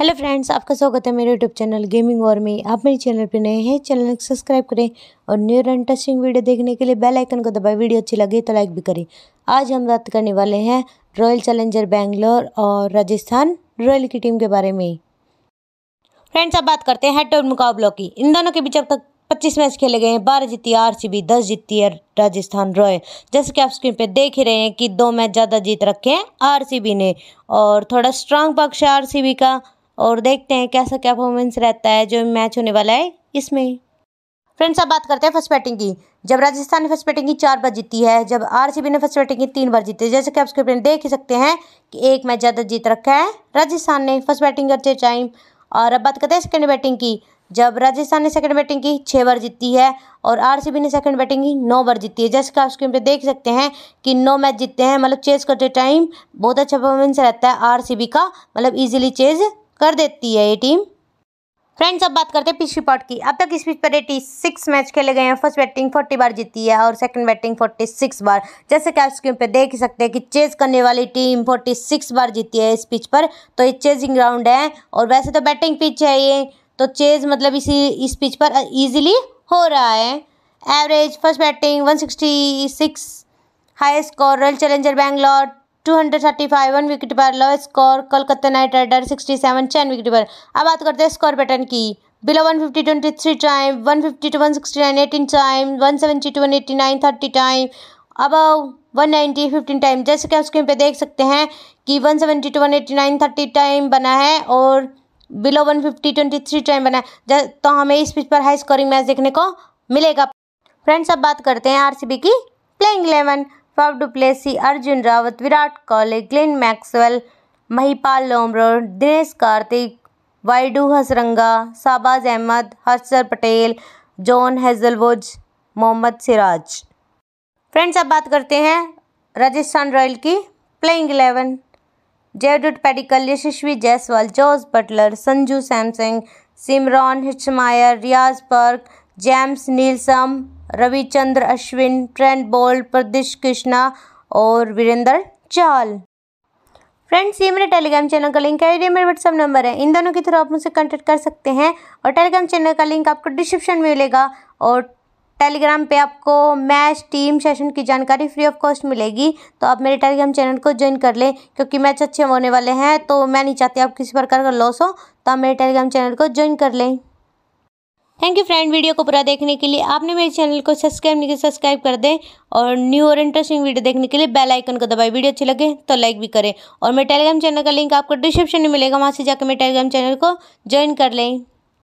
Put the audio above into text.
hello friends आपका स्वागत है मेरे यूट्यूब चैनल गेमिंग वॉर में आप मेरे चैनल पर नए हैं चैनल को सब्सक्राइब करें और न्यू एंड इंटरेस्टिंग वीडियो देखने के लिए बेल आइकन को दबाएं वीडियो अच्छी लगे तो लाइक भी करें आज हम बात करने वाले हैं रॉयल चैलेंजर बैंगलोर और राजस्थान रॉयल की टीम के बारे में फ्रेंड्स अब बात करते हैं हेड मुकाबलों की इन दोनों के बीच अब तक पच्चीस मैच खेले गए हैं बारह जीती है आर सी बी दस जीती है राजस्थान रॉयल जैसे कि आप स्क्रीन पे देख ही रहे हैं कि दो मैच ज़्यादा जीत रखे हैं आर सी बी ने और थोड़ा स्ट्रांग पक्ष है आर सी बी का और देखते हैं कैसा क्या परफॉर्मेंस रहता है जो मैच होने वाला है इसमें फ्रेंड्स अब बात करते हैं फर्स्ट बैटिंग की जब राजस्थान ने फर्स्ट बैटिंग की चार बार जीती है जब आरसीबी ने फर्स्ट बैटिंग की तीन बार जीती है जैसे कि आप स्क्रीन देख ही सकते हैं कि एक मैच ज़्यादा जीत रखा है राजस्थान ने फर्स्ट बैटिंग करते टाइम और अब बात करते हैं सेकेंड बैटिंग की जब राजस्थान ने सेकेंड बैटिंग की छः बार जीती है और आर ने सेकेंड बैटिंग की नौ बार जीती है जैसे कि आप स्क्रीन पर देख सकते हैं कि नौ मैच जीतते हैं मतलब चेज करते टाइम बहुत अच्छा परफॉर्मेंस रहता है आर का मतलब ईजिली चेज कर देती है ये टीम फ्रेंड्स अब बात करते हैं पिछली रिपोर्ट की अब तक इस पिच पर एटी सिक्स मैच खेले गए हैं फर्स्ट बैटिंग फोर्टी बार जीती है और सेकंड बैटिंग फोर्टी सिक्स बार जैसे कि आप स्क्रीन पर देख सकते हैं कि चेज करने वाली टीम फोर्टी सिक्स बार जीती है इस पिच पर तो ये चेजिंग ग्राउंड है और वैसे तो बैटिंग पिच है ये तो चेज मतलब इसी इस पिच पर ईजिली हो रहा है average first batting one sixty six high score royal challenger Bangalore two hundred thirty five one wicket पर low score Kolkata knight rider sixty seven चैन विकेट पर अब बात करते हैं स्कोर पैटर्न की below one fifty twenty three time one fifty two one sixty nine eighteen time one seventy two one eighty nine thirty time अब one ninety fifteen time जैसे कि आप स्क्रीन पर देख सकते हैं कि one seventy two one eighty nine thirty time बना है और below one fifty twenty three time बना है तो हमें इस पिच पर हाई स्कोरिंग मैच देखने को मिलेगा फ्रेंड्स अब बात करते हैं बी की playing eleven Faf du Plessis Arjun Rawat Virat Kohli Glenn Maxwell Mahipal Lomror Dinesh Karthik Wanindu Hasaranga Shahbaz Ahmed Harshal Patel Josh Hazlewood Mohammed Siraj friends अब बात करते हैं राजस्थान रॉयल की playing eleven Devdutt Padikkal Yashasvi Jaiswal Jos Buttler Sanju Samson Shimron Hetmyer Riyan Parag James Neesham Ravichandran Ashwin Trent Boult Prasidh Krishna और वीरेंद्र चाल फ्रेंड्स ये मेरे टेलीग्राम चैनल का लिंक है ये मेरा व्हाट्सअप नंबर है इन दोनों के थ्रू आप मुझसे कॉन्टेक्ट कर सकते हैं और टेलीग्राम चैनल का लिंक आपको डिस्क्रिप्शन में मिलेगा और टेलीग्राम पे आपको मैच टीम सेशन की जानकारी फ्री ऑफ कॉस्ट मिलेगी तो आप मेरे टेलीग्राम चैनल को ज्वाइन कर लें क्योंकि मैच अच्छे होने वाले हैं तो मैं नहीं चाहती आप किसी प्रकार का लॉस हो तो आप मेरे टेलीग्राम चैनल को ज्वाइन कर लें थैंक यू फ्रेंड वीडियो को पूरा देखने के लिए आपने मेरे चैनल को सब्सक्राइब नहीं किया सब्सक्राइब कर दें और न्यू और इंटरेस्टिंग वीडियो देखने के लिए बेल आइकन को दबाएं वीडियो अच्छी लगे तो लाइक भी करें और मेरे टेलीग्राम चैनल का लिंक आपको डिस्क्रिप्शन में मिलेगा वहाँ से जाकर मेरे टेलीग्राम चैनल को ज्वाइन कर लें